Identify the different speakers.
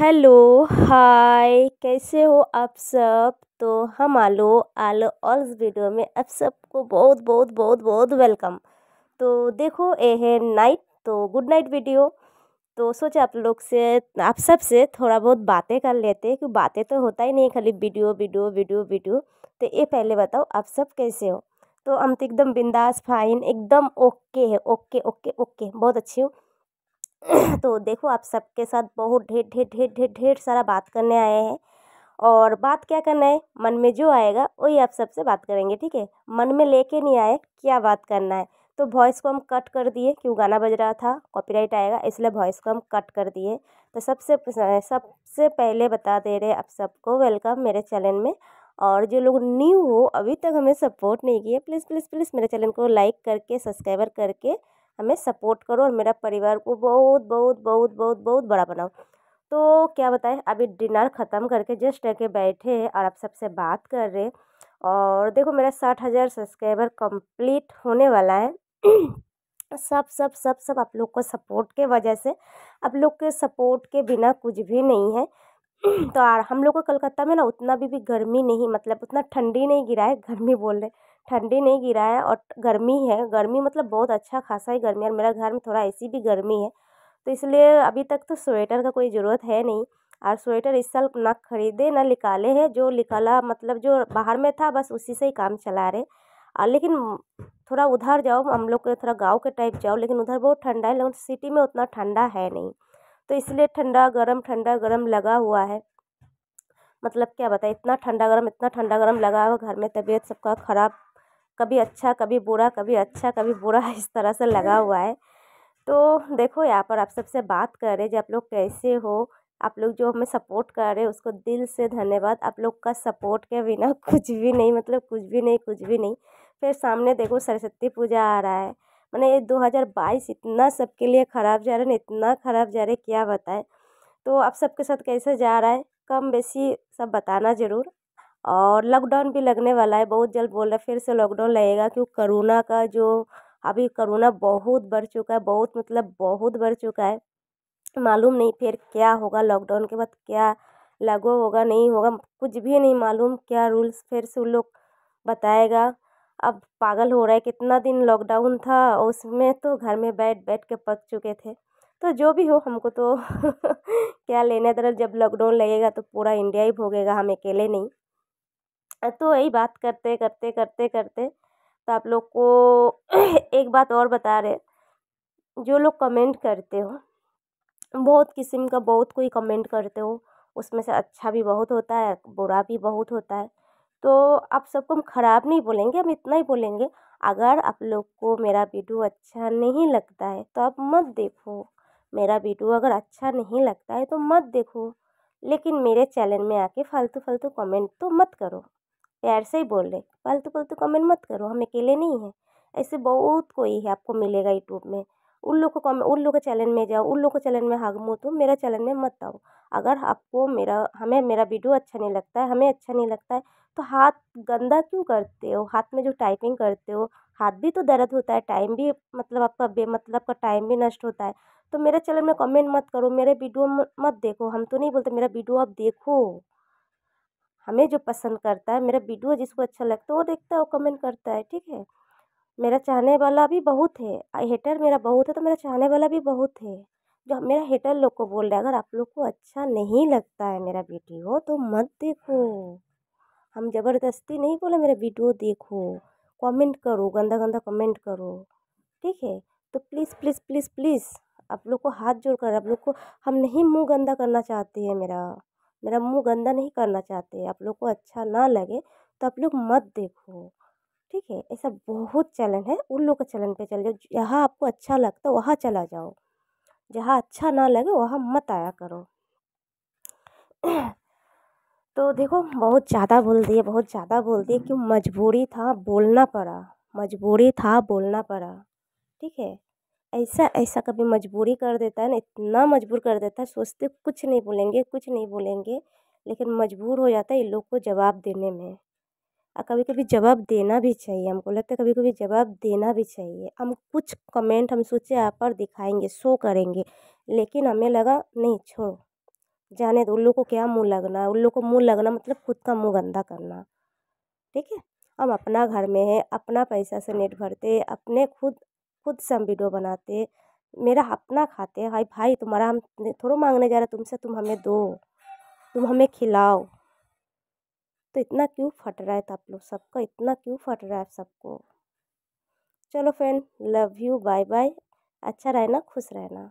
Speaker 1: hello hi कैसे हो आप सब तो हम आलो आलो और वीडियो में आप सबको बहुत बहुत बहुत बहुत वेलकम तो देखो ये है नाइट तो गुड नाइट वीडियो तो सोचा आप लोग से आप सब से थोड़ा बहुत बातें कर लेते हैं क्योंकि बातें तो होता ही नहीं खाली वीडियो वीडियो वीडियो वीडियो तो ये पहले बताओ आप सब कैसे हो तो हम तो एकदम बिंदास फाइन एकदम ओके है ओके ओके ओके बहुत अच्छी हूँ तो देखो आप सबके साथ बहुत ढेर ढेर ढेर ढेर ढेर सारा बात करने आए हैं और बात क्या करना है मन में जो आएगा वही आप सबसे बात करेंगे ठीक है मन में लेके नहीं आए क्या बात करना है तो वॉइस को हम कट कर दिए क्यों गाना बज रहा था कॉपीराइट आएगा इसलिए वॉइस को हम कट कर दिए तो सबसे सबसे पहले बता दे रहे आप सबको वेलकम मेरे चैनल में और जो लोग न्यू हो अभी तक हमें सपोर्ट नहीं किए प्लीज़ प्लीज़ प्लीज़ मेरे चैनल को लाइक करके सब्सक्राइबर करके हमें सपोर्ट करो और मेरा परिवार को बहुत बहुत बहुत बहुत बहुत बड़ा बनाओ तो क्या बताएं अभी डिनर ख़त्म करके जस्ट आके बैठे और आप सबसे बात कर रहे हैं और देखो मेरा साठ हज़ार सब्सक्राइबर कंप्लीट होने वाला है सब सब सब सब आप लोग को सपोर्ट के वजह से आप लोग के सपोर्ट के बिना कुछ भी नहीं है तो हम लोग को कलकत्ता में ना उतना भी भी गर्मी नहीं मतलब उतना ठंडी नहीं गिरा है गर्मी बोल रहे ठंडी नहीं गिरा है और गर्मी है गर्मी मतलब बहुत अच्छा खासा ही गर्मी है और मेरा घर में थोड़ा ऐसी भी गर्मी है तो इसलिए अभी तक तो स्वेटर का कोई ज़रूरत है नहीं और स्वेटर इस साल ना ख़रीदे ना निकाले हैं जो निकाला मतलब जो बाहर में था बस उसी से ही काम चला रहे और लेकिन थोड़ा उधर जाओ हम लोग के थोड़ा गांव के टाइप जाओ लेकिन उधर बहुत ठंडा है लेकिन सिटी में उतना ठंडा है नहीं तो इसलिए ठंडा गर्म ठंडा गर्म लगा हुआ है मतलब क्या बताए इतना ठंडा गर्म इतना ठंडा गर्म लगा हुआ घर में तबीयत सबका ख़राब कभी अच्छा कभी बुरा कभी अच्छा कभी बुरा इस तरह से लगा हुआ है तो देखो यहाँ पर आप सबसे बात कर रहे जी आप लोग कैसे हो आप लोग जो हमें सपोर्ट कर रहे हैं उसको दिल से धन्यवाद आप लोग का सपोर्ट के बिना कुछ भी नहीं मतलब कुछ भी नहीं कुछ भी नहीं फिर सामने देखो सरस्वती पूजा आ रहा है मैंने ये 2022 इतना सबके लिए ख़राब जा रहा है इतना ख़राब जा रहा है क्या बताएं तो आप सबके साथ कैसे जा रहा है कम बेसी सब बताना ज़रूर और लॉकडाउन भी लगने वाला है बहुत जल्द बोल रहा फिर से लॉकडाउन लगेगा क्योंकि करोना का जो अभी करोना बहुत बढ़ चुका है बहुत मतलब बहुत बढ़ चुका है मालूम नहीं फिर क्या होगा लॉकडाउन के बाद क्या लागू होगा नहीं होगा कुछ भी नहीं मालूम क्या रूल्स फिर से उन लोग बताएगा अब पागल हो रहा है कितना दिन लॉकडाउन था उसमें तो घर में बैठ बैठ के पक चुके थे तो जो भी हो हमको तो क्या लेना दरअसल जब लॉकडाउन लगेगा तो पूरा इंडिया ही भोगेगा हम अकेले नहीं तो यही बात करते करते करते करते तो आप लोग को एक बात और बता रहे जो लोग कमेंट करते हो बहुत किस्म का बहुत कोई कमेंट करते हो उसमें से अच्छा भी बहुत होता है बुरा भी बहुत होता है तो आप सबको हम ख़राब नहीं बोलेंगे हम इतना ही बोलेंगे अगर आप लोग को मेरा वीडियो अच्छा नहीं लगता है तो आप मत देखो मेरा वीडियो अगर अच्छा नहीं लगता है तो मत देखो लेकिन मेरे चैनल में आके फालतू फालतू कमेंट तो मत करो प्यार से ही बोल रहे फालतू फालतू कमेंट मत करो हम अकेले नहीं हैं ऐसे बहुत कोई है आपको मिलेगा यूट्यूब में उन लोग को उन लोग के चैनल में जाओ उन लोग के चैनल में हाग मुँह तुम तो मेरा चैनल में मत आओ अगर आपको मेरा हमें मेरा वीडियो अच्छा नहीं लगता है हमें अच्छा नहीं लगता है तो हाथ गंदा क्यों करते हो हाथ में जो टाइपिंग करते हो हाथ भी तो दर्द होता है टाइम भी मतलब आपका बेमतलब का टाइम भी नष्ट होता है तो मेरे चैनल में कमेंट मत करो मेरे वीडियो मत देखो हम तो नहीं बोलते मेरा वीडियो आप देखो हमें जो पसंद करता है मेरा वीडियो जिसको अच्छा लगता है वो देखता है वो कमेंट करता है ठीक है मेरा चाहने वाला भी बहुत है हेटर मेरा बहुत है तो मेरा चाहने वाला भी बहुत है जो मेरा हेटर लोग को बोल रहा है अगर आप लोग को अच्छा नहीं लगता है मेरा वीडियो तो मत देखो हम ज़बरदस्ती नहीं बोले मेरा वीडियो देखो कमेंट करो गंदा गंदा कमेंट करो ठीक है तो प्लीज़ प्लीज़ प्लीज़ प्लीज़ आप लोग को हाथ जोड़ कर आप लोग को हम नहीं मुंह गंदा करना चाहते हैं मेरा मेरा मुँह गंदा नहीं करना चाहते आप लोग को अच्छा ना लगे तो आप लोग मत देखो ठीक है ऐसा बहुत चलन है उन लोग के चलन पे चले जाओ जहाँ आपको अच्छा लगता वहाँ चला जाओ जहाँ अच्छा ना लगे वहाँ मत आया करो तो देखो बहुत ज़्यादा बोल दिए बहुत ज़्यादा बोल दिए क्यों मजबूरी था बोलना पड़ा मजबूरी था बोलना पड़ा ठीक है ऐसा ऐसा कभी मजबूरी कर देता है ना इतना मजबूर कर देता है सोचते कुछ नहीं बोलेंगे कुछ नहीं बोलेंगे लेकिन मजबूर हो जाता है इन लोग को जवाब देने में और कभी कभी जवाब देना भी चाहिए हमको लगता है कभी कभी जवाब देना भी चाहिए हम कुछ कमेंट हम सोचे आप पर दिखाएंगे शो करेंगे लेकिन हमें लगा नहीं छोड़ो जाने दो उन लोग को क्या मुँह लगना उन लोग को मुँह लगना मतलब खुद का मुँह गंदा करना ठीक है हम अपना घर में है अपना पैसा से नेट भरते अपने खुद खुद से हम वीडियो बनाते मेरा अपना खाते हैं भाई भाई तुम्हारा हम थोड़ा मांगने जा रहा तुमसे तुम हमें दो तुम हमें खिलाओ तो इतना क्यों फट रहा है आप लोग सबका इतना क्यों फट रहा है आप सबको चलो friend love you bye bye अच्छा रहना खुश रहना